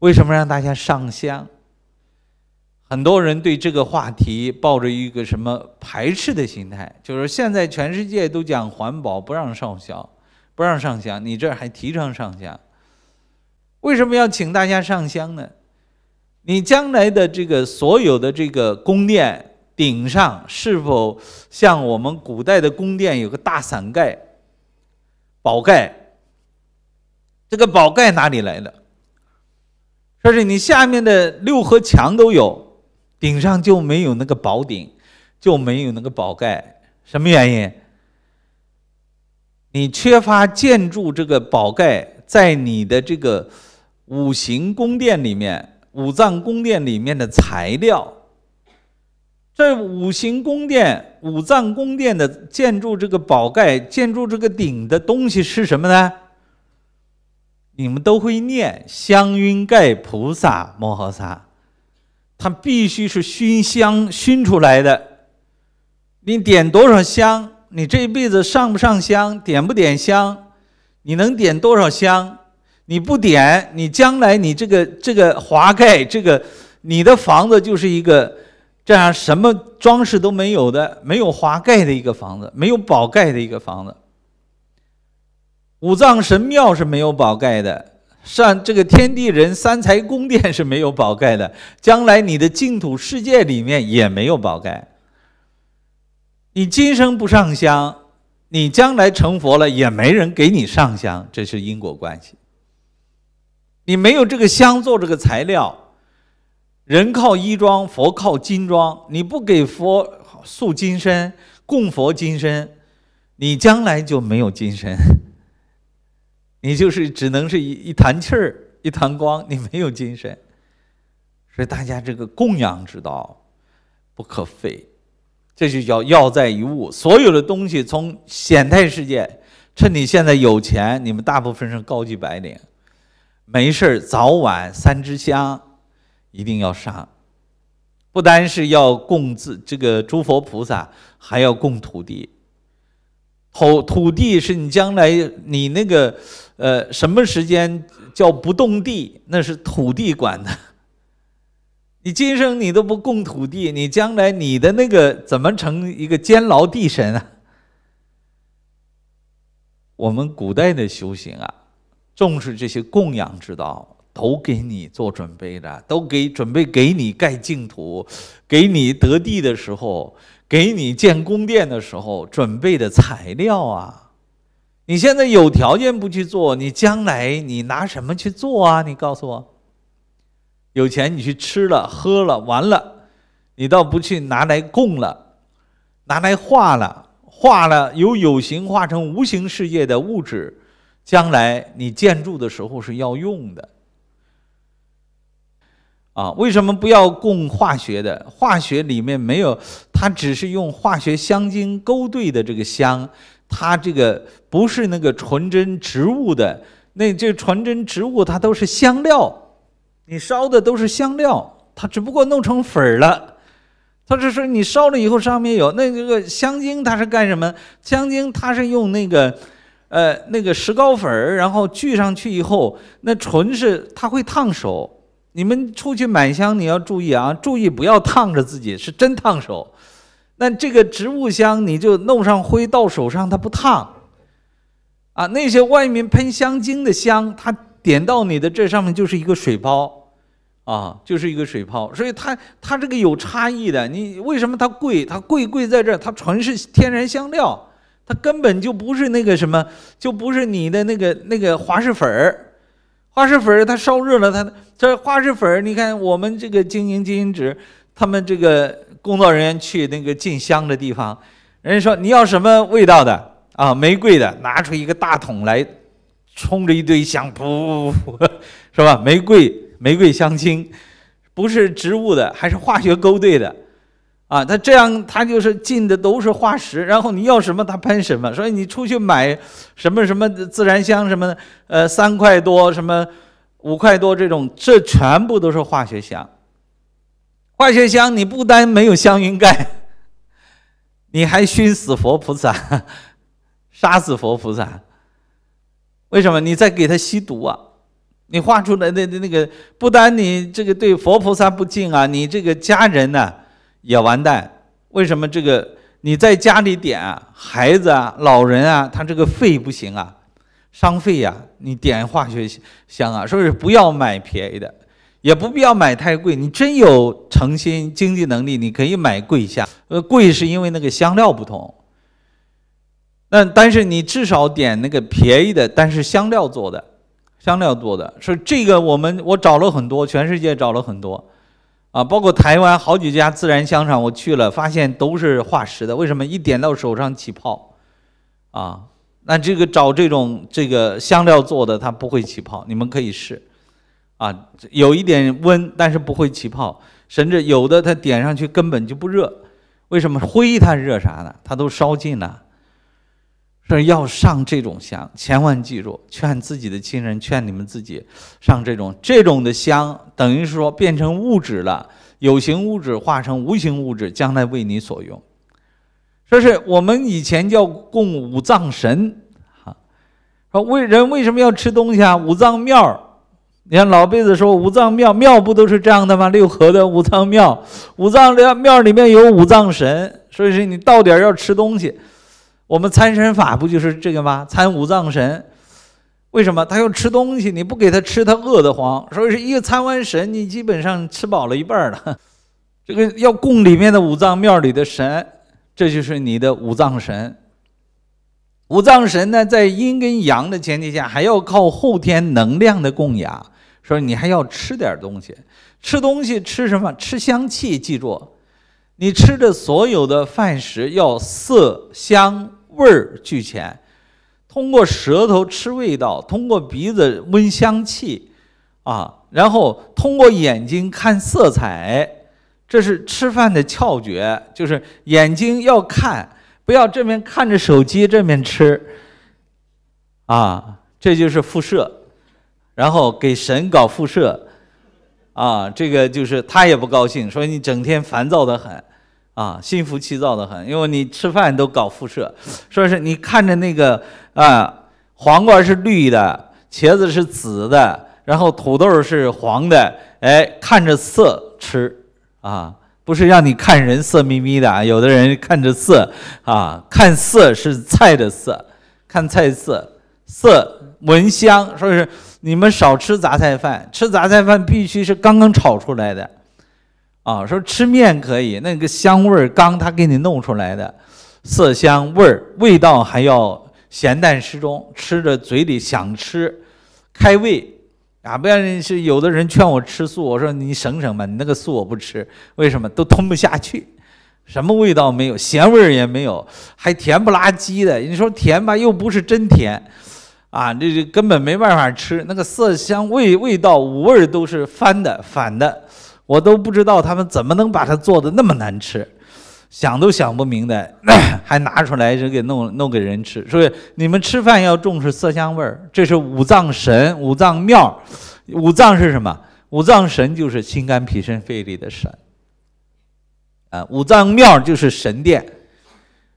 为什么让大家上香？很多人对这个话题抱着一个什么排斥的心态？就是现在全世界都讲环保，不让上香，不让上香，你这还提倡上香？为什么要请大家上香呢？你将来的这个所有的这个宫殿顶上，是否像我们古代的宫殿有个大伞盖、宝盖？这个宝盖哪里来的？说是你下面的六合墙都有，顶上就没有那个宝顶，就没有那个宝盖，什么原因？你缺乏建筑这个宝盖在你的这个五行宫殿里面、五脏宫殿里面的材料。这五行宫殿、五脏宫殿的建筑这个宝盖、建筑这个顶的东西是什么呢？你们都会念香云盖菩萨摩诃萨，它必须是熏香熏出来的。你点多少香，你这一辈子上不上香，点不点香，你能点多少香？你不点，你将来你这个这个华盖，这个你的房子就是一个这样什么装饰都没有的，没有华盖的一个房子，没有宝盖的一个房子。五藏神庙是没有宝盖的，上这个天地人三才宫殿是没有宝盖的。将来你的净土世界里面也没有宝盖。你今生不上香，你将来成佛了也没人给你上香，这是因果关系。你没有这个香做这个材料，人靠衣装，佛靠金装。你不给佛塑金身，供佛金身，你将来就没有金身。你就是只能是一一团气儿，一团光，你没有精神。所以大家这个供养之道不可废，这就叫要在于物。所有的东西从显态世界，趁你现在有钱，你们大部分是高级白领，没事早晚三支香一定要上，不单是要供自这个诸佛菩萨，还要供土地。土土地是你将来你那个，呃，什么时间叫不动地？那是土地管的。你今生你都不供土地，你将来你的那个怎么成一个监牢地神啊？我们古代的修行啊，重视这些供养之道，都给你做准备的，都给准备给你盖净土，给你得地的时候。给你建宫殿的时候准备的材料啊，你现在有条件不去做，你将来你拿什么去做啊？你告诉我，有钱你去吃了喝了完了，你倒不去拿来供了，拿来化了，化了由有形化成无形世界的物质，将来你建筑的时候是要用的。啊，为什么不要供化学的？化学里面没有，它只是用化学香精勾兑的这个香，它这个不是那个纯真植物的。那这纯真植物它都是香料，你烧的都是香料，它只不过弄成粉儿了。他是说你烧了以后上面有那这个香精，它是干什么？香精它是用那个，呃，那个石膏粉儿，然后聚上去以后，那纯是它会烫手。你们出去买香，你要注意啊，注意不要烫着自己，是真烫手。那这个植物香，你就弄上灰到手上，它不烫。啊，那些外面喷香精的香，它点到你的这上面就是一个水泡，啊，就是一个水泡。所以它它这个有差异的，你为什么它贵？它贵贵在这儿，它纯是天然香料，它根本就不是那个什么，就不是你的那个那个滑石粉儿。花石粉儿，它烧热了，它这花石粉儿，你看我们这个经营经营纸，他们这个工作人员去那个进香的地方，人家说你要什么味道的啊？玫瑰的，拿出一个大桶来，冲着一堆香，噗，是吧？玫瑰玫瑰香精，不是植物的，还是化学勾兑的。啊，他这样，他就是进的都是化石，然后你要什么他喷什么，所以你出去买什么什么自然香什么的，呃，三块多，什么五块多这种，这全部都是化学香。化学香你不单没有香云盖，你还熏死佛菩萨，杀死佛菩萨。为什么？你在给他吸毒啊！你画出来的那那个，不单你这个对佛菩萨不敬啊，你这个家人呢？也完蛋。为什么这个你在家里点啊，孩子啊，老人啊，他这个肺不行啊，伤肺呀。你点化学香啊，所以不要买便宜的，也不必要买太贵。你真有诚心、经济能力，你可以买贵香。呃，贵是因为那个香料不同。那但是你至少点那个便宜的，但是香料做的，香料做的。所以这个我们我找了很多，全世界找了很多。啊，包括台湾好几家自然香厂，我去了，发现都是化石的。为什么一点到手上起泡？啊，那这个找这种这个香料做的，它不会起泡。你们可以试，啊，有一点温，但是不会起泡，甚至有的它点上去根本就不热。为什么灰它热啥呢？它都烧尽了。这要上这种香，千万记住，劝自己的亲人，劝你们自己，上这种这种的香，等于说变成物质了，有形物质化成无形物质，将来为你所用。说是我们以前叫供五脏神啊，说为人为什么要吃东西啊？五脏庙，你看老辈子说五脏庙庙不都是这样的吗？六合的五脏庙，五脏庙庙里面有五脏神，所以说你到点要吃东西。我们参神法不就是这个吗？参五脏神，为什么他要吃东西？你不给他吃，他饿得慌。所以一个参完神，你基本上吃饱了一半了。这个要供里面的五脏庙里的神，这就是你的五脏神。五脏神呢，在阴跟阳的前提下，还要靠后天能量的供养。说你还要吃点东西，吃东西吃什么？吃香气，记住，你吃的所有的饭食要色香。味儿俱全，通过舌头吃味道，通过鼻子闻香气，啊，然后通过眼睛看色彩，这是吃饭的窍诀，就是眼睛要看，不要这边看着手机，这边吃，啊，这就是辐射，然后给神搞辐射，啊，这个就是他也不高兴，说你整天烦躁的很。啊，心浮气躁的很，因为你吃饭都搞辐射，说是你看着那个啊，黄瓜是绿的，茄子是紫的，然后土豆是黄的，哎，看着色吃，啊，不是让你看人色眯眯的啊，有的人看着色，啊，看色是菜的色，看菜色，色闻香，说是你们少吃杂菜饭，吃杂菜饭必须是刚刚炒出来的。啊，说吃面可以，那个香味儿刚他给你弄出来的，色香味儿味道还要咸淡适中，吃着嘴里想吃，开胃啊！不要是有的人劝我吃素，我说你省省吧，你那个素我不吃，为什么都吞不下去？什么味道没有，咸味儿也没有，还甜不拉几的。你说甜吧，又不是真甜，啊，这这根本没办法吃。那个色香味味道五味都是翻的反的。我都不知道他们怎么能把它做的那么难吃，想都想不明白，还拿出来人给弄弄给人吃。所以你们吃饭要重视色香味儿，这是五脏神、五脏庙。五脏是什么？五脏神就是心、肝、脾、肾、肺里的神。啊，五脏庙就是神殿，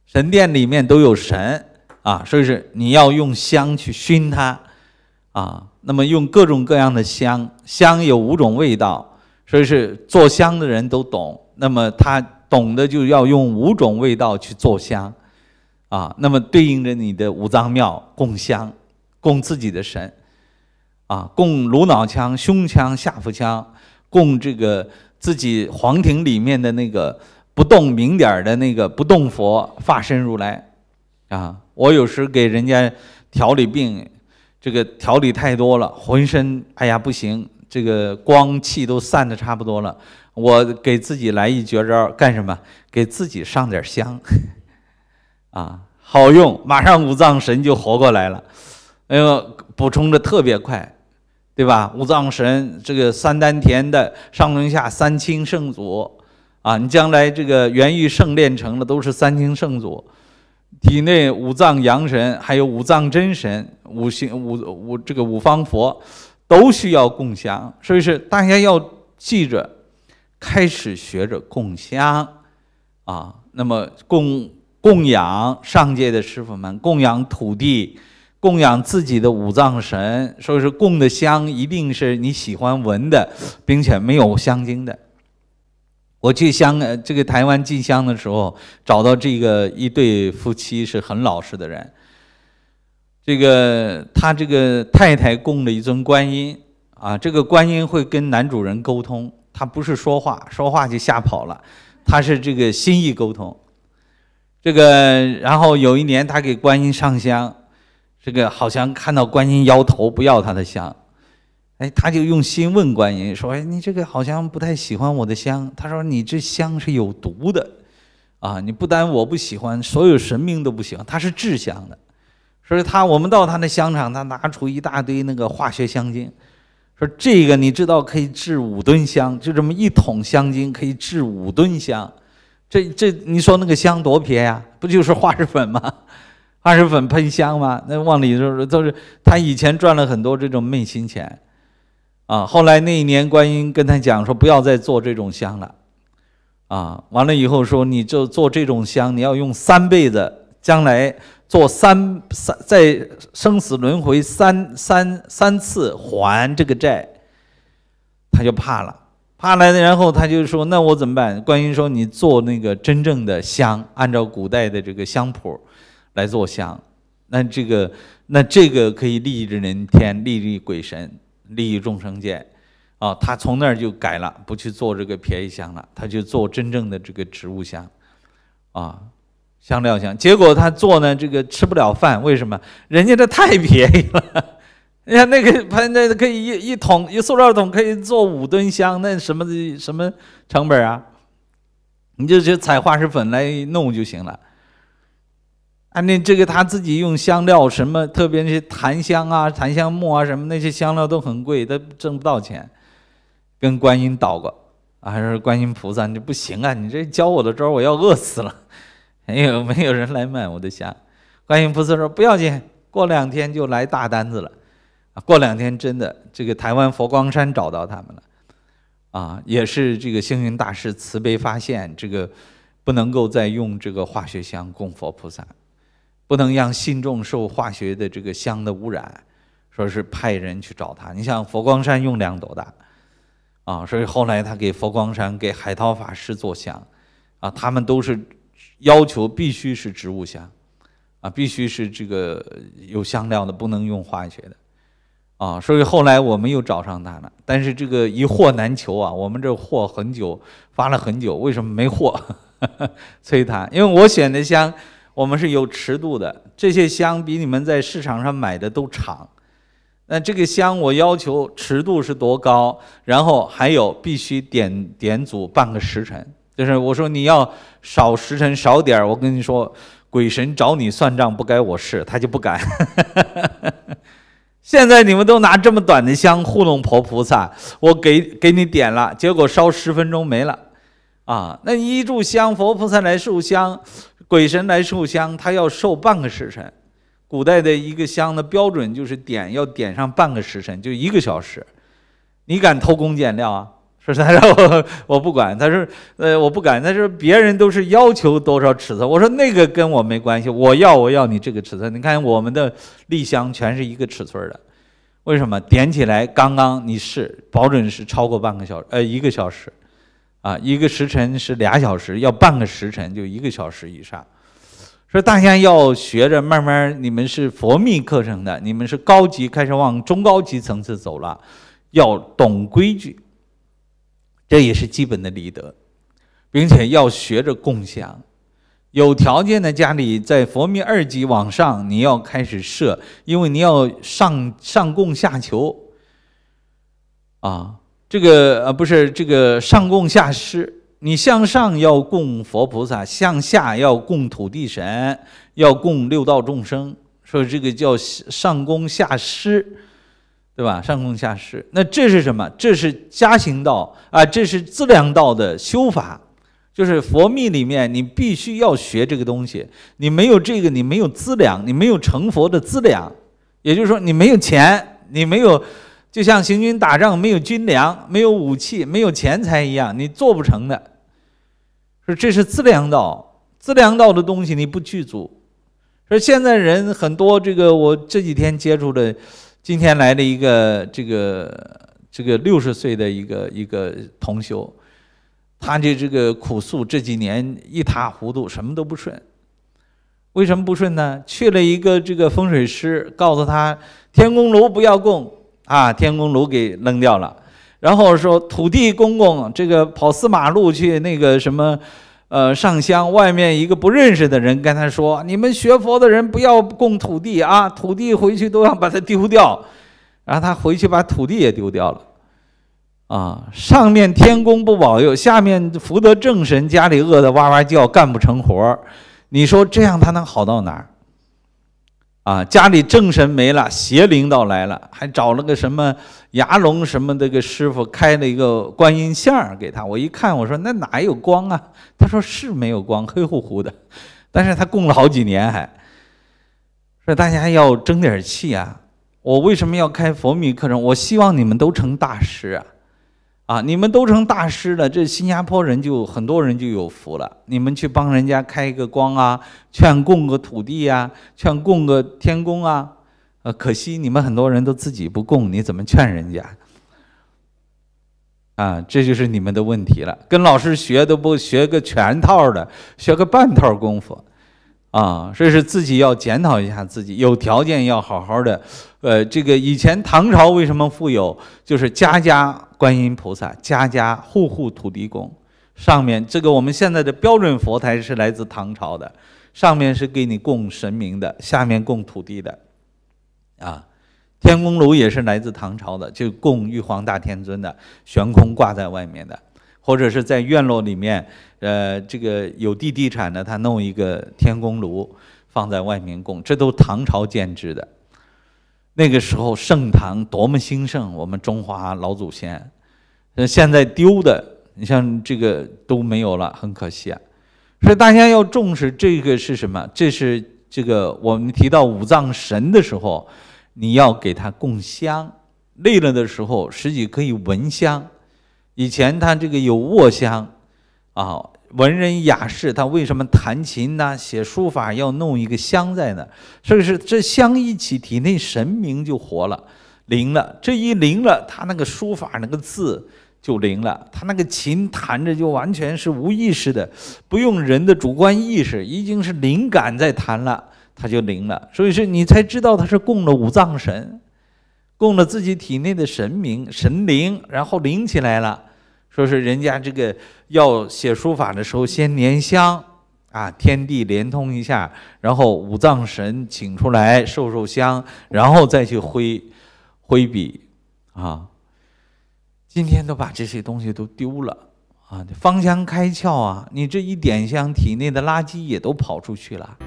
神殿里面都有神啊。所以是你要用香去熏它，啊，那么用各种各样的香，香有五种味道。所以是做香的人都懂，那么他懂的就要用五种味道去做香，啊，那么对应着你的五脏庙供香，供自己的神，啊，供颅脑腔、胸腔、下腹腔，供这个自己皇庭里面的那个不动明点儿的那个不动佛、化身如来，啊，我有时给人家调理病，这个调理太多了，浑身哎呀不行。这个光气都散的差不多了，我给自己来一绝招，干什么？给自己上点香，啊，好用，马上五脏神就活过来了，哎呦，补充的特别快，对吧？五脏神这个三丹田的上中下三清圣祖，啊，你将来这个元玉圣练成了，都是三清圣祖，体内五脏阳神，还有五脏真神，五行五五这个五方佛。都需要供香，所以是大家要记着，开始学着供香，啊，那么供供养上界的师傅们，供养土地，供养自己的五脏神，所以说供的香一定是你喜欢闻的，并且没有香精的。我去香呃这个台湾进香的时候，找到这个一对夫妻是很老实的人。这个他这个太太供了一尊观音啊，这个观音会跟男主人沟通，他不是说话，说话就吓跑了，他是这个心意沟通。这个然后有一年他给观音上香，这个好像看到观音摇头不要他的香，哎，他就用心问观音说：“哎，你这个好像不太喜欢我的香。”他说：“你这香是有毒的，啊，你不单我不喜欢，所有神明都不喜欢，它是制香的。”所以他，我们到他那香厂，他拿出一大堆那个化学香精，说这个你知道可以制五吨香，就这么一桶香精可以制五吨香，这这你说那个香多撇呀，不就是化石粉吗？化石粉喷香吗？那往里就是都是他以前赚了很多这种昧心钱，啊，后来那一年观音跟他讲说不要再做这种香了，啊，完了以后说你就做这种香，你要用三倍的。将来做三三在生死轮回三三三次还这个债，他就怕了，怕了，然后他就说：“那我怎么办？”观音说：“你做那个真正的香，按照古代的这个香谱来做香，那这个那这个可以利益人天，利益鬼神，利益众生界。啊，他从那儿就改了，不去做这个便宜香了，他就做真正的这个植物香，啊。”香料香，结果他做呢，这个吃不了饭，为什么？人家这太便宜了，人家那个那那个一一桶一塑料桶可以做五吨香，那什么的什么成本啊？你就就采花石粉来弄就行了。啊，那这个他自己用香料什么，特别那些檀香啊、檀香木啊，什么那些香料都很贵，他挣不到钱。跟观音道过，啊，是观音菩萨，你不行啊，你这教我的招，我要饿死了。没有没有人来买我的香，观音菩萨说不要紧，过两天就来大单子了，啊，过两天真的，这个台湾佛光山找到他们了，啊，也是这个星云大师慈悲发现，这个不能够再用这个化学香供佛菩萨，不能让信众受化学的这个香的污染，说是派人去找他，你像佛光山用量多大，啊，所以后来他给佛光山给海涛法师做香，啊，他们都是。要求必须是植物香，啊，必须是这个有香料的，不能用化学的，啊，所以后来我们又找上他了。但是这个一货难求啊，我们这货很久发了很久，为什么没货？催他，因为我选的香我们是有尺度的，这些香比你们在市场上买的都长。那这个香我要求尺度是多高，然后还有必须点点足半个时辰。就是我说你要少时辰少点儿，我跟你说，鬼神找你算账不该我事，他就不敢。现在你们都拿这么短的香糊弄婆菩萨，我给给你点了，结果烧十分钟没了，啊，那一炷香佛菩萨来受香，鬼神来受香，他要受半个时辰。古代的一个香的标准就是点要点上半个时辰，就一个小时，你敢偷工减料啊？说他让我我不管，他说呃我不敢，他说别人都是要求多少尺寸，我说那个跟我没关系，我要我要你这个尺寸。你看我们的立香全是一个尺寸的，为什么点起来刚刚你试保准是超过半个小时呃一个小时，啊一个时辰是俩小时，要半个时辰就一个小时以上。说大家要学着慢慢，你们是佛密课程的，你们是高级开始往中高级层次走了，要懂规矩。这也是基本的礼德，并且要学着共享。有条件的家里，在佛密二级往上，你要开始设，因为你要上上供下求啊。这个啊，不是这个上供下施，你向上要供佛菩萨，向下要供土地神，要供六道众生，所以这个叫上供下施。对吧？上供下施，那这是什么？这是家行道啊，这是资粮道的修法，就是佛密里面你必须要学这个东西。你没有这个，你没有资粮，你没有成佛的资粮，也就是说你没有钱，你没有，就像行军打仗没有军粮、没有武器、没有钱财一样，你做不成的。说这是资粮道，资粮道的东西你不具足。说现在人很多，这个我这几天接触的。今天来了一个这个这个六十岁的一个一个同修，他的这个苦诉这几年一塌糊涂，什么都不顺。为什么不顺呢？去了一个这个风水师，告诉他天宫炉不要供啊，天宫炉给扔掉了。然后说土地公公这个跑四马路去那个什么。呃，上香，外面一个不认识的人跟他说：“你们学佛的人不要供土地啊，土地回去都要把它丢掉。”然后他回去把土地也丢掉了，啊，上面天公不保佑，下面福德正神家里饿得哇哇叫，干不成活你说这样他能好到哪儿？啊，家里正神没了，邪灵倒来了，还找了个什么牙龙什么的个师傅，开了一个观音像给他。我一看，我说那哪有光啊？他说是没有光，黑乎乎的。但是他供了好几年，还说大家要争点气啊！我为什么要开佛密课程？我希望你们都成大师啊！啊，你们都成大师了，这新加坡人就很多人就有福了。你们去帮人家开一个光啊，劝供个土地呀，劝供个天宫啊。呃，可惜你们很多人都自己不供，你怎么劝人家？啊，这就是你们的问题了。跟老师学都不学个全套的，学个半套功夫，啊，所以说自己要检讨一下自己。有条件要好好的，呃，这个以前唐朝为什么富有，就是家家。观音菩萨，家家户户土地公，上面这个我们现在的标准佛台是来自唐朝的，上面是给你供神明的，下面供土地的，啊，天宫炉也是来自唐朝的，就供玉皇大天尊的，悬空挂在外面的，或者是在院落里面，呃，这个有地地产的，他弄一个天宫炉放在外面供，这都唐朝建制的。那个时候盛唐多么兴盛，我们中华老祖先，那现在丢的，你像这个都没有了，很可惜。啊。所以大家要重视这个是什么？这是这个我们提到五脏神的时候，你要给它供香。累了的时候，实际可以闻香。以前它这个有卧香，啊。文人雅士，他为什么弹琴呢？写书法要弄一个香在那儿，所以是这香一起，体内神明就活了，灵了。这一灵了，他那个书法那个字就灵了，他那个琴弹着就完全是无意识的，不用人的主观意识，已经是灵感在弹了，他就灵了。所以说，你才知道他是供了五脏神，供了自己体内的神明神灵，然后灵起来了。说是人家这个要写书法的时候，先拈香，啊，天地连通一下，然后五脏神请出来受受香，然后再去挥，挥笔，啊，今天都把这些东西都丢了，啊，芳香开窍啊，你这一点香，体内的垃圾也都跑出去了。